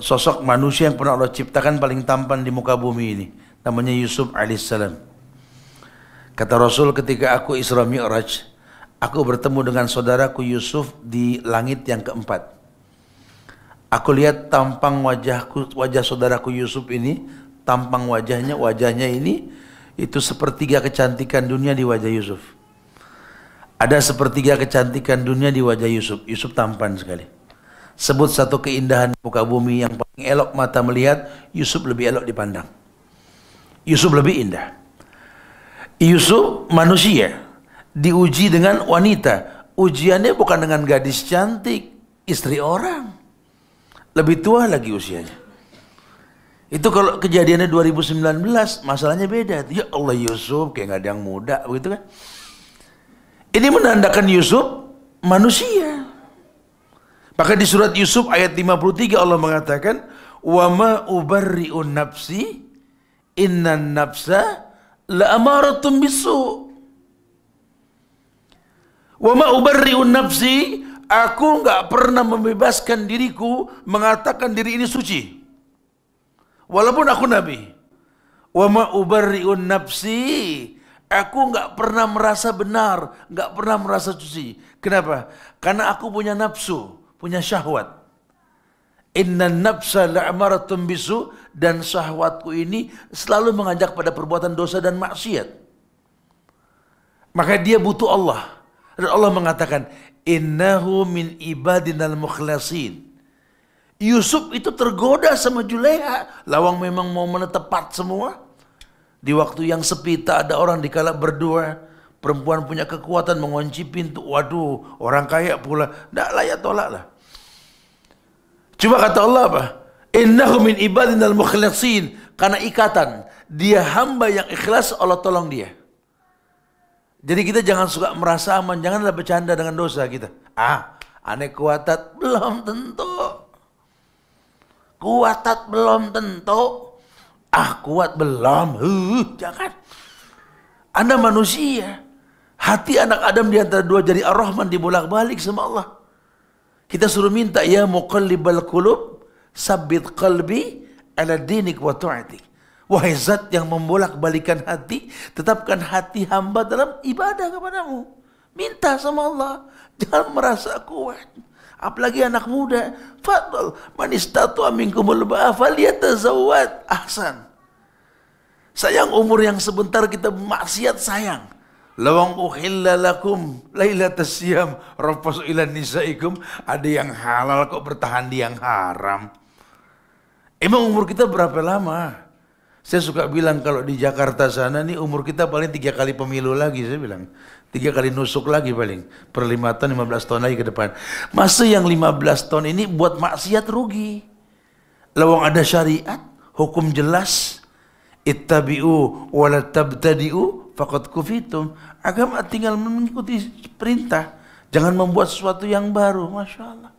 sosok manusia yang pernah Allah ciptakan paling tampan di muka bumi ini namanya Yusuf alaihissalam kata Rasul ketika aku Isra Mi'raj aku bertemu dengan saudaraku Yusuf di langit yang keempat aku lihat tampang wajahku wajah saudaraku Yusuf ini tampang wajahnya wajahnya ini itu sepertiga kecantikan dunia di wajah Yusuf ada sepertiga kecantikan dunia di wajah Yusuf Yusuf tampan sekali Sebut satu keindahan muka bumi yang paling elok mata melihat, Yusuf lebih elok dipandang. Yusuf lebih indah. Yusuf manusia diuji dengan wanita. Ujiannya bukan dengan gadis cantik, istri orang. Lebih tua lagi usianya. Itu kalau kejadiannya 2019, masalahnya beda. Ya Allah Yusuf, kayak gak ada yang muda, begitu kan. Ini menandakan Yusuf manusia. Maka di surat Yusuf ayat 53 Allah mengatakan, "Wa ma ubarri'un nafsi innan nafsa la'amaratun bisu." Wa ma ubarri'un nafsi, aku enggak pernah membebaskan diriku mengatakan diri ini suci. Walaupun aku nabi. Wa ma ubarri'un nafsi, Aku enggak pernah merasa benar, enggak pernah merasa suci. Kenapa? Karena aku punya nafsu punya syahwat. Inna nafsa la'amaratum bisu dan syahwatku ini selalu mengajak pada perbuatan dosa dan maksiat. Maka dia butuh Allah. Dan Allah mengatakan, Innahu min ibadinal mukhlasin. Yusuf itu tergoda sama Juleha. Lawang memang mau menetepat semua. Di waktu yang sepi tak ada orang dikala berdua Perempuan punya kekuatan mengunci pintu. Waduh, orang kaya pula. Tidak layak tolak lah. Cuma kata Allah apa? Innahu min ibadin al mukhlasin. Karena ikatan. Dia hamba yang ikhlas Allah tolong dia. Jadi kita jangan suka merasa aman. Janganlah bercanda dengan dosa kita. Ah, aneh kuatat. Belum tentu. Kuatat belum tentu. Ah, kuat belum. Huh, jangan. Anda manusia. Hati anak Adam di antara dua jari Ar-Rahman dibolak-balik sama Allah. Kita suruh minta ya muqallibal qulub sabbit qalbi ala dinik wa tu'atik. Wahai zat yang membolak-balikan hati, tetapkan hati hamba dalam ibadah kepadamu. Minta sama Allah, jangan merasa kuat. Apalagi anak muda, fadl man istatwa minkumul ba'a zawat ahsan. Sayang umur yang sebentar kita maksiat sayang. Lawang uhilla lakum lailatas siyam rafasu ila nisaikum. Ada yang halal kok bertahan di yang haram. Emang umur kita berapa lama? Saya suka bilang kalau di Jakarta sana nih umur kita paling tiga kali pemilu lagi saya bilang. Tiga kali nusuk lagi paling. Per lima tahun, lima belas tahun lagi ke depan. Masa yang lima belas tahun ini buat maksiat rugi. Lawang ada syariat, hukum jelas. Ittabi'u walatabtadi'u Fakot kufitum. Agama tinggal mengikuti perintah. Jangan membuat sesuatu yang baru. Masya Allah.